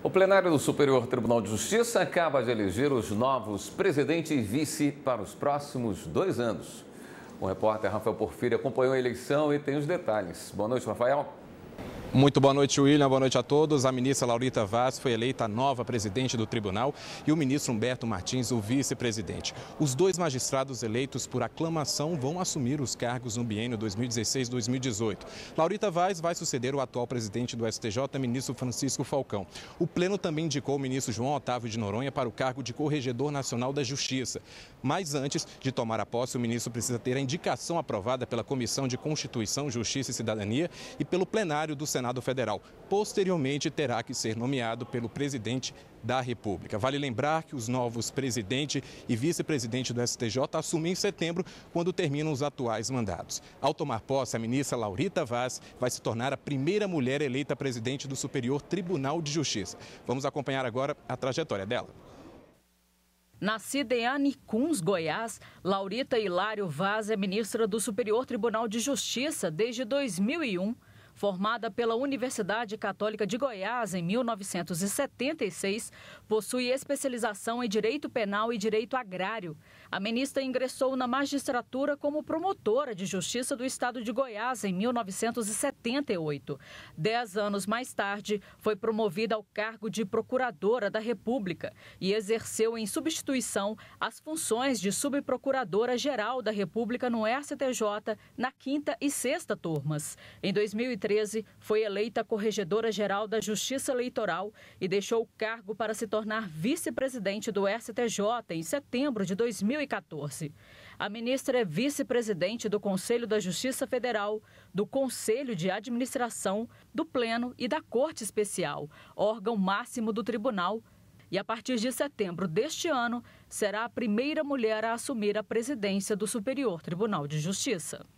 O plenário do Superior Tribunal de Justiça acaba de eleger os novos presidente e vice para os próximos dois anos. O repórter Rafael Porfírio acompanhou a eleição e tem os detalhes. Boa noite, Rafael. Muito boa noite, William. Boa noite a todos. A ministra Laurita Vaz foi eleita nova presidente do tribunal e o ministro Humberto Martins, o vice-presidente. Os dois magistrados eleitos por aclamação vão assumir os cargos no biênio 2016-2018. Laurita Vaz vai suceder o atual presidente do STJ, ministro Francisco Falcão. O Pleno também indicou o ministro João Otávio de Noronha para o cargo de Corregedor Nacional da Justiça. Mas antes de tomar a posse, o ministro precisa ter a indicação aprovada pela Comissão de Constituição, Justiça e Cidadania e pelo plenário do Senado Senado Federal. Posteriormente, terá que ser nomeado pelo presidente da República. Vale lembrar que os novos presidente e vice-presidente do STJ assumem em setembro, quando terminam os atuais mandatos. Ao tomar posse, a ministra Laurita Vaz vai se tornar a primeira mulher eleita presidente do Superior Tribunal de Justiça. Vamos acompanhar agora a trajetória dela. Nascida em Anicuns, Goiás, Laurita Hilário Vaz é ministra do Superior Tribunal de Justiça desde 2001 formada pela Universidade Católica de Goiás em 1976, possui especialização em direito penal e direito agrário. A ministra ingressou na magistratura como promotora de justiça do estado de Goiás em 1978. Dez anos mais tarde, foi promovida ao cargo de procuradora da República e exerceu em substituição as funções de subprocuradora-geral da República no STJ na quinta e sexta turmas. Em 2003, 2013, foi eleita corregedora-geral da Justiça Eleitoral e deixou o cargo para se tornar vice-presidente do STJ em setembro de 2014. A ministra é vice-presidente do Conselho da Justiça Federal, do Conselho de Administração, do Pleno e da Corte Especial, órgão máximo do tribunal. E a partir de setembro deste ano, será a primeira mulher a assumir a presidência do Superior Tribunal de Justiça.